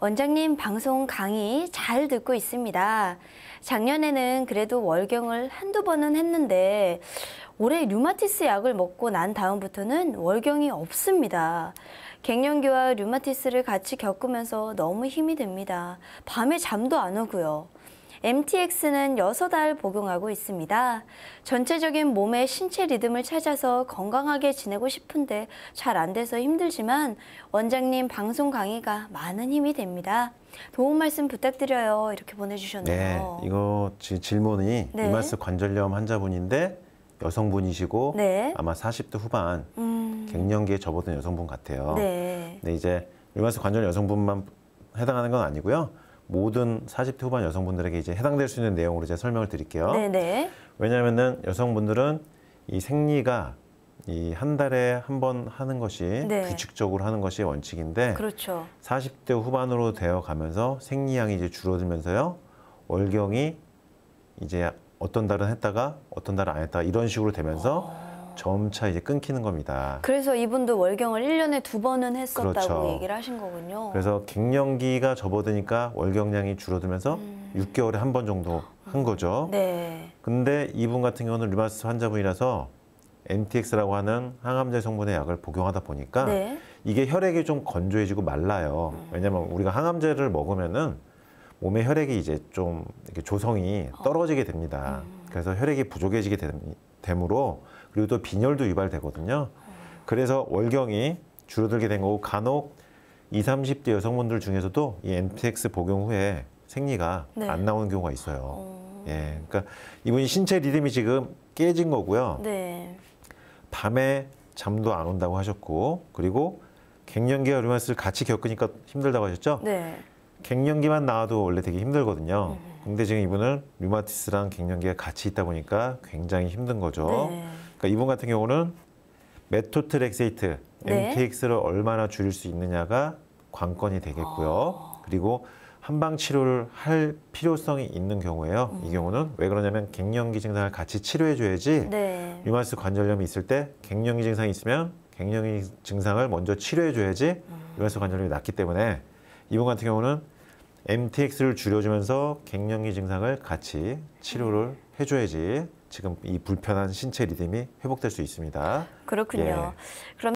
원장님 방송 강의 잘 듣고 있습니다. 작년에는 그래도 월경을 한두 번은 했는데 올해 류마티스 약을 먹고 난 다음부터는 월경이 없습니다. 갱년기와 류마티스를 같이 겪으면서 너무 힘이 듭니다. 밤에 잠도 안 오고요. MTX는 6달 복용하고 있습니다. 전체적인 몸의 신체 리듬을 찾아서 건강하게 지내고 싶은데 잘 안 돼서 힘들지만 원장님 방송 강의가 많은 힘이 됩니다. 도움 말씀 부탁드려요. 이렇게 보내주셨네요. 네, 이거 질문이 네. 이마스 관절염 환자분인데 여성분이시고 네. 아마 40대 후반 음... 갱년기에 접어든 여성분 같아요. 네. 근데 이제 이마스 관절 여성분만 해당하는 건 아니고요. 모든 40대 후반 여성분들에게 이제 해당될 수 있는 내용으로 이제 설명을 드릴게요. 네네. 왜냐하면은 여성분들은 이 생리가 이 한 달에 한 번 하는 것이 네. 규칙적으로 하는 것이 원칙인데 그렇죠. 40대 후반으로 되어 가면서 생리량이 이제 줄어들면서요. 월경이 이제 어떤 달은 했다가 어떤 달은 안 했다가 이런 식으로 되면서 오. 어. 점차 이제 끊기는 겁니다. 그래서 이분도 월경을 1년에 두 번은 했었다고 그렇죠. 얘기를 하신 거군요. 그래서 갱년기가 접어드니까 월경량이 줄어들면서 음. 6개월에 한 번 정도 한 거죠. 네. 근데 이분 같은 경우는 류마티스 환자분이라서 MTX라고 하는 항암제 성분의 약을 복용하다 보니까 네. 이게 혈액이 좀 건조해지고 말라요. 음. 왜냐면 우리가 항암제를 먹으면은 몸의 혈액이 이제 좀 조성이 어. 떨어지게 됩니다. 음. 그래서 혈액이 부족해지게 되므로 그리고 또 빈혈도 유발되거든요. 그래서 월경이 줄어들게 된 거고 간혹 20, 30대 여성분들 중에서도 이 NPX 복용 후에 생리가 네. 안 나오는 경우가 있어요. 어... 예, 그러니까 이분이 신체 리듬이 지금 깨진 거고요. 네. 밤에 잠도 안 온다고 하셨고 그리고 갱년기와 류마스를 같이 겪으니까 힘들다고 하셨죠? 네. 갱년기만 나와도 원래 되게 힘들거든요. 음. 근데 지금 이분은 류마티스랑 갱년기가 같이 있다 보니까 굉장히 힘든 거죠. 네. 그러니까 이분 같은 경우는 메토트렉세이트 네. MTX를 얼마나 줄일 수 있느냐가 관건이 되겠고요. 아. 그리고 한방 치료를 할 필요성이 있는 경우에요. 음. 이 경우는 왜 그러냐면 갱년기 증상을 같이 치료해 줘야지 네. 류마티스 관절염이 있을 때 갱년기 증상이 있으면 갱년기 증상을 먼저 치료해 줘야지 음. 류마티스 관절염이 낫기 때문에 이분 같은 경우는 MTX를 줄여주면서 갱년기 증상을 같이 치료를 해줘야지 지금 이 불편한 신체 리듬이 회복될 수 있습니다. 그렇군요. 예. 그럼